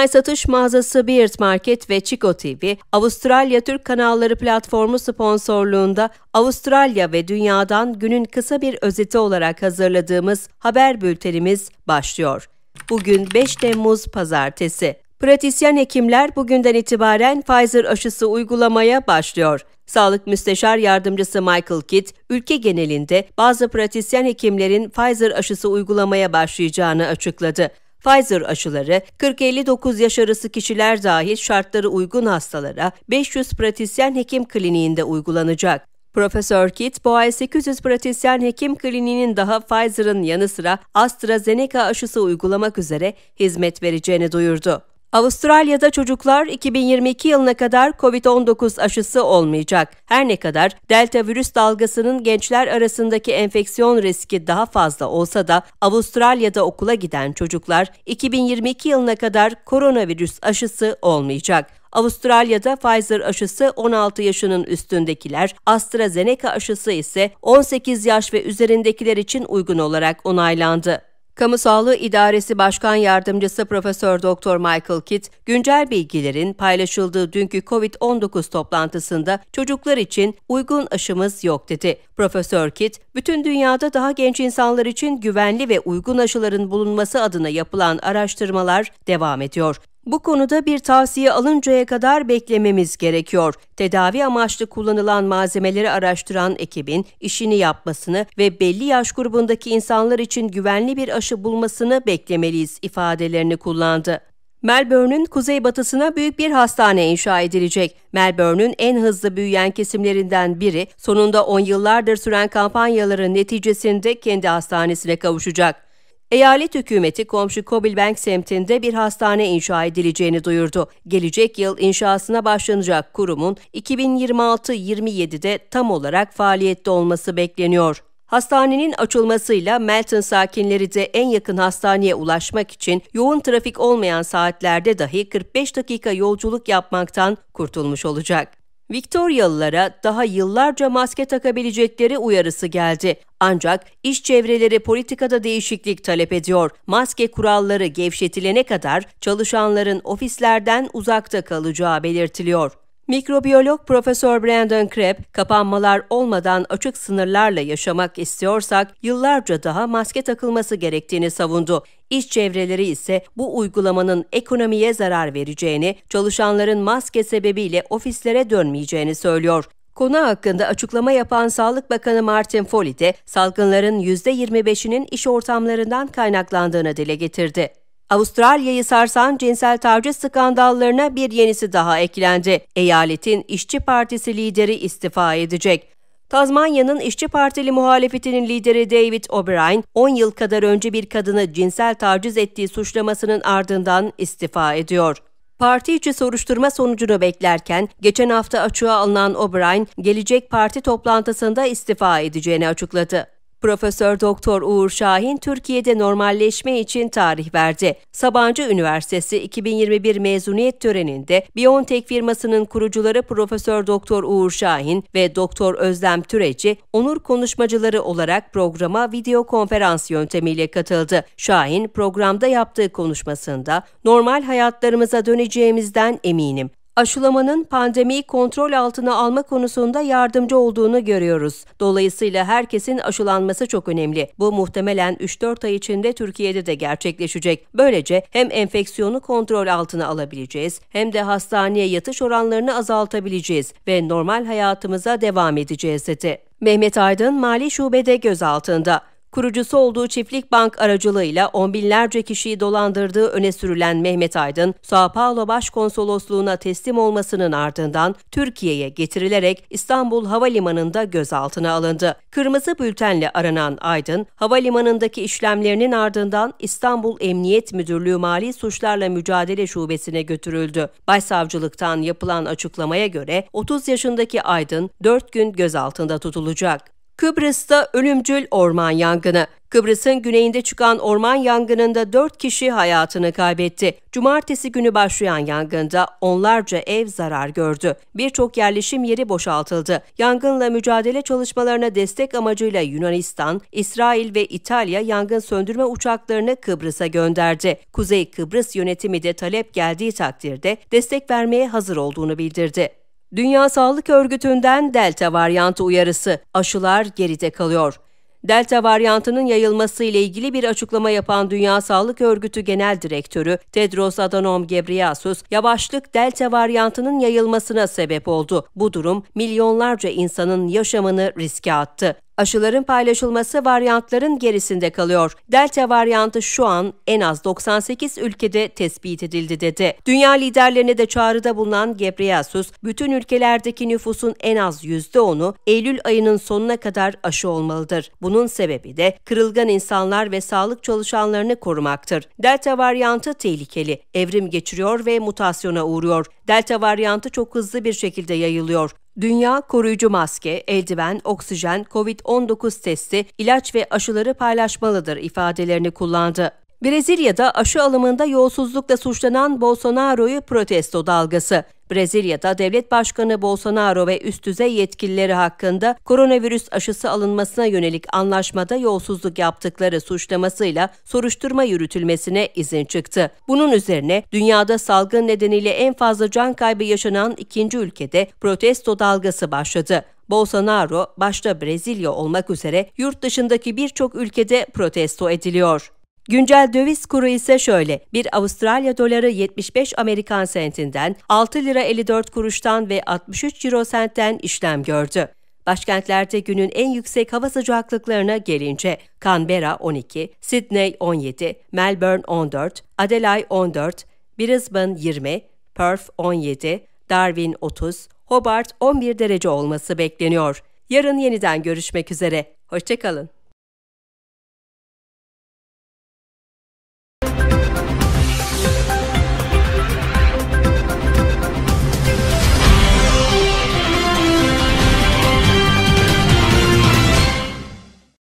Online satış mağazası Beard Market ve Chico TV, Avustralya Türk Kanalları platformu sponsorluğunda Avustralya ve dünyadan günün kısa bir özeti olarak hazırladığımız haber bültenimiz başlıyor. Bugün 5 Temmuz Pazartesi. Pratisyen hekimler bugünden itibaren Pfizer aşısı uygulamaya başlıyor. Sağlık Müsteşar Yardımcısı Michael Kidd, ülke genelinde bazı pratisyen hekimlerin Pfizer aşısı uygulamaya başlayacağını açıkladı. Pfizer aşıları 40-59 yaş arası kişiler dahil şartları uygun hastalara 500 pratisyen hekim kliniğinde uygulanacak. Profesör Kit, Boğaz 800 pratisyen hekim kliniğinin daha Pfizer'ın yanı sıra AstraZeneca aşısı uygulamak üzere hizmet vereceğini duyurdu. Avustralya'da çocuklar 2022 yılına kadar COVID-19 aşısı olmayacak. Her ne kadar delta virüs dalgasının gençler arasındaki enfeksiyon riski daha fazla olsa da Avustralya'da okula giden çocuklar 2022 yılına kadar koronavirüs aşısı olmayacak. Avustralya'da Pfizer aşısı 16 yaşının üstündekiler, AstraZeneca aşısı ise 18 yaş ve üzerindekiler için uygun olarak onaylandı. Kamu Sağlığı İdaresi Başkan Yardımcısı Profesör Doktor Michael Kitt, güncel bilgilerin paylaşıldığı dünkü COVID-19 toplantısında çocuklar için uygun aşımız yok dedi. Profesör Kitt, bütün dünyada daha genç insanlar için güvenli ve uygun aşıların bulunması adına yapılan araştırmalar devam ediyor. Bu konuda bir tavsiye alıncaya kadar beklememiz gerekiyor. Tedavi amaçlı kullanılan malzemeleri araştıran ekibin işini yapmasını ve belli yaş grubundaki insanlar için güvenli bir aşı bulmasını beklemeliyiz ifadelerini kullandı. Melbourne'ün kuzeybatısına büyük bir hastane inşa edilecek. Melbourne'ün en hızlı büyüyen kesimlerinden biri sonunda 10 yıllardır süren kampanyaların neticesinde kendi hastanesine kavuşacak. Eyalet hükümeti komşu Kobilbank semtinde bir hastane inşa edileceğini duyurdu. Gelecek yıl inşasına başlanacak kurumun 2026-27'de tam olarak faaliyette olması bekleniyor. Hastanenin açılmasıyla Melton sakinleri de en yakın hastaneye ulaşmak için yoğun trafik olmayan saatlerde dahi 45 dakika yolculuk yapmaktan kurtulmuş olacak. Victorialılara daha yıllarca maske takabilecekleri uyarısı geldi. Ancak iş çevreleri politikada değişiklik talep ediyor. Maske kuralları gevşetilene kadar çalışanların ofislerden uzakta kalacağı belirtiliyor. Mikrobiyolog Profesör Brandon Krepp, kapanmalar olmadan açık sınırlarla yaşamak istiyorsak yıllarca daha maske takılması gerektiğini savundu. İş çevreleri ise bu uygulamanın ekonomiye zarar vereceğini, çalışanların maske sebebiyle ofislere dönmeyeceğini söylüyor. Konu hakkında açıklama yapan Sağlık Bakanı Martin Foley de salgınların %25'inin iş ortamlarından kaynaklandığını dile getirdi. Avustralya'yı sarsan cinsel taciz skandallarına bir yenisi daha eklendi. Eyaletin İşçi Partisi lideri istifa edecek. Tazmanya'nın İşçi Partili muhalefetinin lideri David O'Brien, 10 yıl kadar önce bir kadını cinsel taciz ettiği suçlamasının ardından istifa ediyor. Parti içi soruşturma sonucunu beklerken geçen hafta açığa alınan O'Brien, gelecek parti toplantısında istifa edeceğini açıkladı. Profesör Doktor Uğur Şahin Türkiye'de normalleşme için tarih verdi. Sabancı Üniversitesi 2021 mezuniyet töreninde Biontech firmasının kurucuları Profesör Doktor Uğur Şahin ve Doktor Özlem Türeci onur konuşmacıları olarak programa video konferans yöntemiyle katıldı. Şahin programda yaptığı konuşmasında normal hayatlarımıza döneceğimizden eminim aşılamanın pandemiyi kontrol altına alma konusunda yardımcı olduğunu görüyoruz. Dolayısıyla herkesin aşılanması çok önemli. Bu muhtemelen 3-4 ay içinde Türkiye'de de gerçekleşecek. Böylece hem enfeksiyonu kontrol altına alabileceğiz hem de hastaneye yatış oranlarını azaltabileceğiz ve normal hayatımıza devam edeceğiz dedi. Mehmet Aydın mali şubede gözaltında kurucusu olduğu Çiftlik Bank aracılığıyla on binlerce kişiyi dolandırdığı öne sürülen Mehmet Aydın, Sao Paulo Başkonsolosluğuna teslim olmasının ardından Türkiye'ye getirilerek İstanbul Havalimanı'nda gözaltına alındı. Kırmızı bültenle aranan Aydın, havalimanındaki işlemlerinin ardından İstanbul Emniyet Müdürlüğü Mali Suçlarla Mücadele Şubesi'ne götürüldü. Başsavcılıktan yapılan açıklamaya göre 30 yaşındaki Aydın 4 gün gözaltında tutulacak. Kıbrıs'ta ölümcül orman yangını. Kıbrıs'ın güneyinde çıkan orman yangınında 4 kişi hayatını kaybetti. Cumartesi günü başlayan yangında onlarca ev zarar gördü. Birçok yerleşim yeri boşaltıldı. Yangınla mücadele çalışmalarına destek amacıyla Yunanistan, İsrail ve İtalya yangın söndürme uçaklarını Kıbrıs'a gönderdi. Kuzey Kıbrıs yönetimi de talep geldiği takdirde destek vermeye hazır olduğunu bildirdi. Dünya Sağlık Örgütü'nden delta varyantı uyarısı. Aşılar geride kalıyor. Delta varyantının yayılması ile ilgili bir açıklama yapan Dünya Sağlık Örgütü Genel Direktörü Tedros Adhanom Ghebreyesus, yavaşlık delta varyantının yayılmasına sebep oldu. Bu durum milyonlarca insanın yaşamını riske attı. Aşıların paylaşılması varyantların gerisinde kalıyor. Delta varyantı şu an en az 98 ülkede tespit edildi dedi. Dünya liderlerine de çağrıda bulunan Gebreyesus, bütün ülkelerdeki nüfusun en az %10'u Eylül ayının sonuna kadar aşı olmalıdır. Bunun sebebi de kırılgan insanlar ve sağlık çalışanlarını korumaktır. Delta varyantı tehlikeli, evrim geçiriyor ve mutasyona uğruyor. Delta varyantı çok hızlı bir şekilde yayılıyor dünya koruyucu maske, eldiven, oksijen, COVID-19 testi, ilaç ve aşıları paylaşmalıdır ifadelerini kullandı. Brezilya'da aşı alımında yolsuzlukla suçlanan Bolsonaro'yu protesto dalgası. Brezilya'da devlet başkanı Bolsonaro ve üst düzey yetkilileri hakkında koronavirüs aşısı alınmasına yönelik anlaşmada yolsuzluk yaptıkları suçlamasıyla soruşturma yürütülmesine izin çıktı. Bunun üzerine dünyada salgın nedeniyle en fazla can kaybı yaşanan ikinci ülkede protesto dalgası başladı. Bolsonaro başta Brezilya olmak üzere yurt dışındaki birçok ülkede protesto ediliyor. Güncel döviz kuru ise şöyle. 1 Avustralya doları 75 Amerikan sentinden, 6 lira 54 kuruştan ve 63 euro sentten işlem gördü. Başkentlerde günün en yüksek hava sıcaklıklarına gelince Canberra 12, Sydney 17, Melbourne 14, Adelaide 14, Brisbane 20, Perth 17, Darwin 30, Hobart 11 derece olması bekleniyor. Yarın yeniden görüşmek üzere. Hoşçakalın.